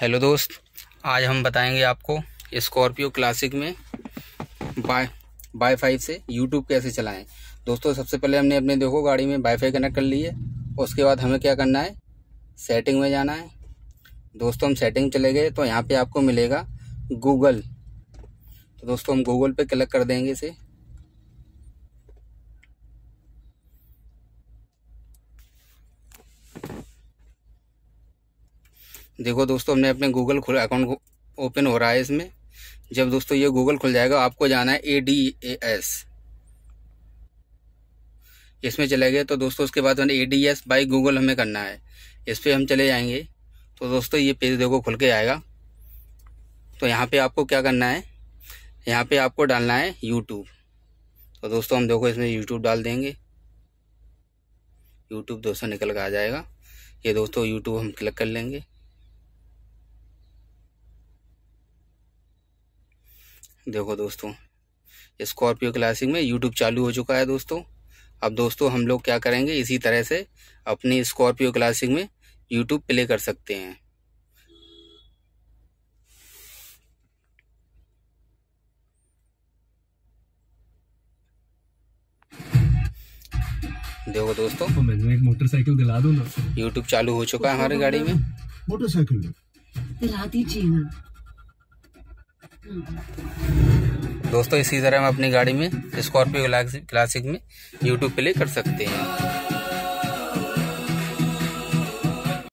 hello दोस्त आज हम बताएंगे आपको स्कॉर्पियो क्लासिक में बाय फाइव से यूट्यूब कैसे चलाएं दोस्तों सबसे पहले हमने अपने देखो गाड़ी में वाईफाई कनेक्ट कर ली है उसके बाद हमें क्या करना है सेटिंग में जाना है दोस्तों हम सेटिंग चले गए तो यहाँ पे आपको मिलेगा गूगल तो दोस्तों हम गूगल पे क्लिक कर देंगे इसे देखो दोस्तों हमने अपने गूगल खुल अकाउंट ओपन हो रहा है इसमें जब दोस्तों ये गूगल खुल जाएगा आपको जाना है ए डी ए एस इसमें चले गए तो दोस्तों उसके बाद हमें A D S by Google हमें करना है इस पर हम चले जाएंगे तो दोस्तों ये पेज देखो खुल के आएगा तो यहाँ पे आपको क्या करना है यहाँ पे आपको डालना है यूट्यूब तो दोस्तों हम देखो इसमें यूट्यूब डाल देंगे यूट्यूब दोस्तों निकल कर आ जाएगा ये दोस्तों यूट्यूब हम क्लिक कर लेंगे देखो दोस्तों स्कॉर्पियो क्लासिक में यूट्यूब चालू हो चुका है दोस्तों अब दोस्तों हम लोग क्या करेंगे इसी तरह से अपनी स्कॉर्पियो क्लासिक में यूट्यूब प्ले कर सकते हैं देखो दोस्तों तो मैं एक मोटरसाइकिल दिला दूंगा यूट्यूब चालू हो चुका है हमारी गाड़ी में मोटरसाइकिल दिला दीजिए ना दोस्तों इसी तरह हम अपनी गाड़ी में स्कॉर्पियो क्लासिक में यूट्यूब प्ले कर सकते हैं